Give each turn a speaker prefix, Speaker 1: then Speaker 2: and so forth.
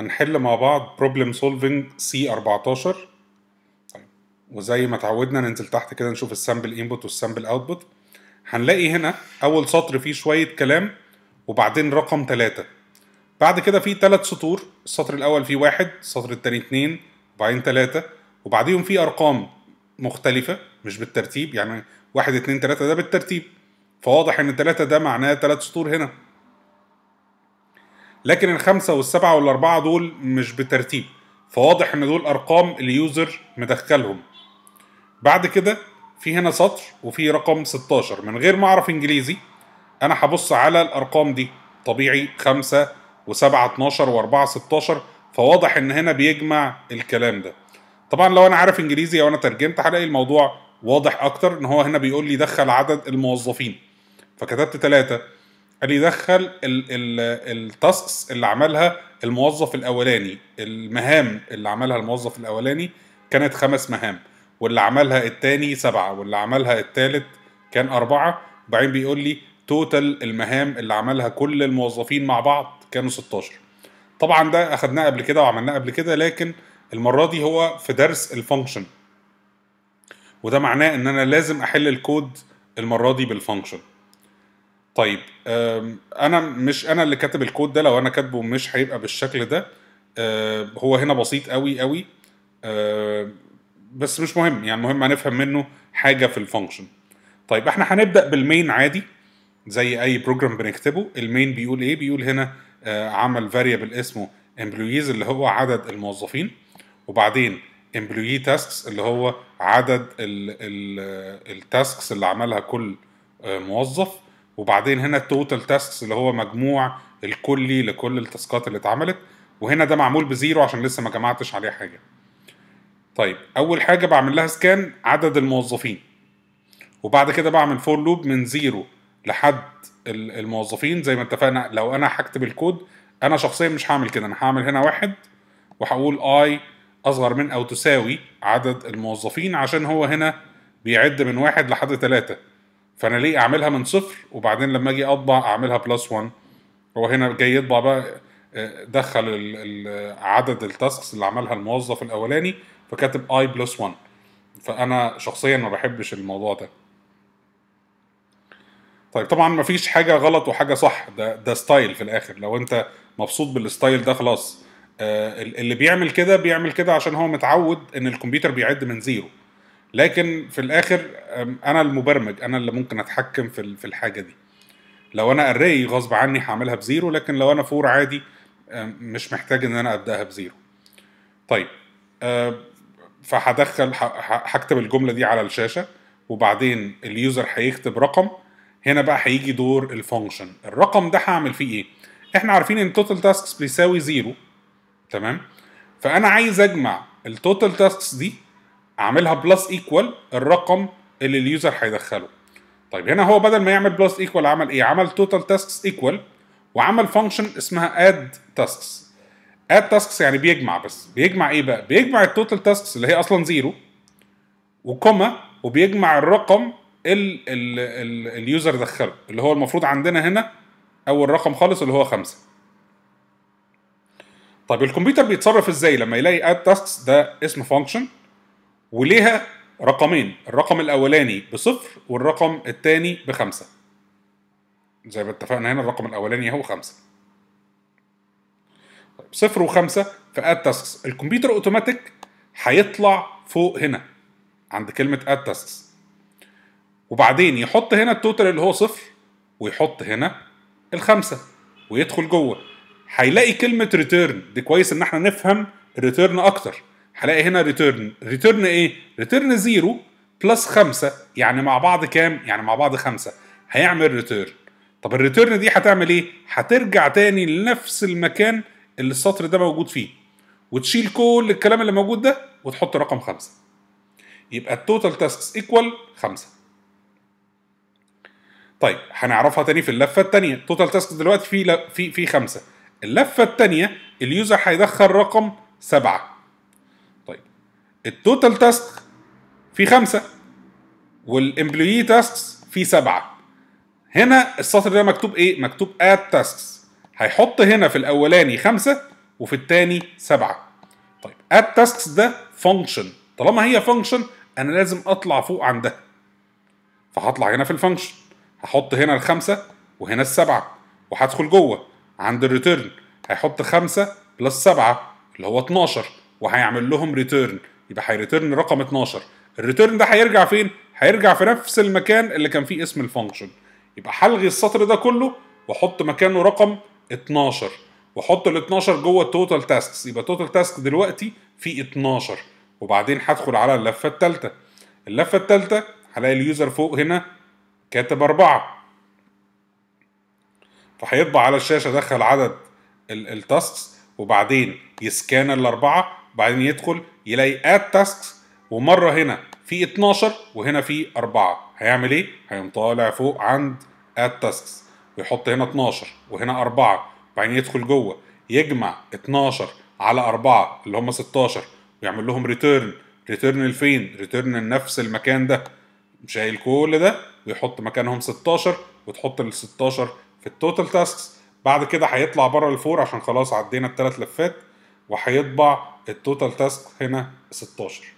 Speaker 1: هنحل مع بعض بروبلم سولفنج سي 14 وزي ما اتعودنا ننزل تحت كده نشوف السامبل انبوت والسامبل اوتبوت هنلاقي هنا اول سطر فيه شويه كلام وبعدين رقم ثلاثه بعد كده فيه ثلاث سطور السطر الاول فيه واحد السطر الثاني اتنين وبعدين ثلاثة وبعديهم فيه ارقام مختلفه مش بالترتيب يعني واحد اتنين تلاتة ده بالترتيب فواضح ان ثلاثة ده معناه ثلاث سطور هنا لكن الخمسه والسبعه والاربعه دول مش بترتيب فواضح ان دول ارقام اليوزر مدخلهم بعد كده في هنا سطر وفي رقم 16 من غير ما اعرف انجليزي انا هبص على الارقام دي طبيعي 5 و7 12 و4 16 فواضح ان هنا بيجمع الكلام ده طبعا لو انا عارف انجليزي او انا ترجمت هلاقي الموضوع واضح اكتر ان هو هنا بيقول لي دخل عدد الموظفين فكتبت 3 قال يدخل التاسكس اللي عملها الموظف الاولاني المهام اللي عملها الموظف الاولاني كانت خمس مهام واللي عملها التاني سبعه واللي عملها التالت كان اربعه وبعدين بيقول لي توتال المهام اللي عملها كل الموظفين مع بعض كانوا 16 طبعا ده اخدناه قبل كده وعملناه قبل كده لكن المره دي هو في درس الفانكشن وده معناه ان انا لازم احل الكود المره دي بالفانكشن طيب انا مش انا اللي كاتب الكود ده لو انا كاتبه مش هيبقى بالشكل ده هو هنا بسيط قوي قوي بس مش مهم يعني مهم هنفهم منه حاجه في الفانكشن طيب احنا هنبدا بالمين عادي زي اي بروجرام بنكتبه المين بيقول ايه بيقول هنا أه، عمل فاريبل اسمه employees اللي هو عدد الموظفين وبعدين employee tasks اللي هو عدد التاسكس اللي عملها كل أه، موظف وبعدين هنا التوتال تاسكس اللي هو مجموع الكلي لكل التاسكات اللي اتعملت وهنا ده معمول بزيرو عشان لسه ما جمعتش عليه حاجه طيب اول حاجه بعمل لها سكان عدد الموظفين وبعد كده بعمل فور لوب من زيرو لحد الموظفين زي ما اتفقنا لو انا هكتب الكود انا شخصيا مش هعمل كده انا هعمل هنا واحد وهقول اي اصغر من او تساوي عدد الموظفين عشان هو هنا بيعد من واحد لحد ثلاثة فانا ليه اعملها من صفر وبعدين لما اجي اطبع اعملها بلس 1 هو هنا جاي يطبع بقى آه، دخل عدد التاسكس اللي عملها الموظف الاولاني فكاتب اي بلس 1 فانا شخصيا ما بحبش الموضوع ده طيب طبعا ما فيش حاجه غلط وحاجه صح ده ده ستايل في الاخر لو انت مبسوط بالستايل ده خلاص آه، اللي بيعمل كده بيعمل كده عشان هو متعود ان الكمبيوتر بيعد من زيرو لكن في الاخر انا المبرمج انا اللي ممكن اتحكم في في الحاجه دي لو انا اري غصب عني هعملها بزيرو لكن لو انا فور عادي مش محتاج ان انا ابداها بزيرو طيب فهدخل هكتب الجمله دي على الشاشه وبعدين اليوزر هيكتب رقم هنا بقى هيجي دور الفانكشن الرقم ده هعمل فيه ايه احنا عارفين ان توتال تاسكس بيساوي زيرو تمام فانا عايز اجمع التوتال تاسكس دي اعملها بلس ايكوال الرقم اللي اليوزر هيدخله طيب هنا هو بدل ما يعمل بلس ايكوال عمل ايه عمل توتال تاسكس ايكوال وعمل فانكشن اسمها اد تاسكس اد تاسكس يعني بيجمع بس بيجمع ايه بقى بيجمع التوتال تاسكس اللي هي اصلا زيرو وكوما وبيجمع الرقم ال ال ال اليوزر دخله اللي هو المفروض عندنا هنا اول رقم خالص اللي هو خمسة طيب الكمبيوتر بيتصرف ازاي لما يلاقي اد تاسكس ده اسم فانكشن وليها رقمين الرقم الاولاني بصفر والرقم الثاني بخمسة زي ما اتفقنا هنا الرقم الاولاني اهو خمسة طيب، صفر وخمسة في اد تاسكس الكمبيوتر اوتوماتيك هيطلع فوق هنا عند كلمة اد تاسكس وبعدين يحط هنا التوتال اللي هو صفر ويحط هنا الخمسة ويدخل جوه هيلاقي كلمة ريتيرن دي كويس ان احنا نفهم الريتيرن اكتر هلاقي هنا ريتيرن ريتيرن ايه ريتيرن زيرو بلس خمسة يعني مع بعض كام يعني مع بعض خمسة هيعمل ريتيرن طب الريتيرن دي هتعمل ايه هترجع تاني لنفس المكان اللي السطر ده موجود فيه وتشيل كل الكلام اللي موجود ده وتحط رقم خمسة يبقى التوتال تاسكس ايكوال خمسة طيب هنعرفها تاني في اللفه التانيه التوتال تاسك دلوقتي في في في خمسه اللفه التانيه اليوزر هيدخل رقم سبعه التوتال تاسك في خمسة والامبلوي تاسكس في سبعة هنا السطر ده مكتوب ايه مكتوب اد تاسكس هيحط هنا في الاولاني خمسة وفي الثاني سبعة طيب اد تاسكس ده فانكشن طالما هي فانكشن انا لازم اطلع فوق عندها فهطلع هنا في الفانكشن هحط هنا الخمسة وهنا السبعة وهدخل جوه عند الريتيرن هيحط خمسة بلس سبعة اللي هو 12 وهيعمل لهم ريتيرن يبقى هيريتيرن رقم 12 الريتيرن ده هيرجع فين هيرجع في نفس المكان اللي كان فيه اسم الفانكشن يبقى هلغي السطر ده كله واحط مكانه رقم 12 واحط ال 12 جوه التوتال تاسكس يبقى التوتال تاسك دلوقتي فيه 12 وبعدين هدخل على اللفه الثالثه اللفه الثالثه هلاقي اليوزر فوق هنا كاتب أربعة فهيطبع على الشاشه دخل عدد التاسكس وبعدين يسكان الاربعه وبعدين يدخل يلاقي اد تاسكس ومره هنا في 12 وهنا في 4 هيعمل ايه؟ هيقوم طالع فوق عند اد تاسكس ويحط هنا 12 وهنا 4 وبعدين يدخل جوه يجمع 12 على 4 اللي هم 16 ويعمل لهم ريتيرن ريتيرن لفين؟ ريتيرن لنفس المكان ده شايل كل ده ويحط مكانهم 16 وتحط ال 16 في التوتال تاسكس بعد كده هيطلع بره الفور عشان خلاص عدينا الثلاث لفات وهيطبع التوتال تاسك هنا 16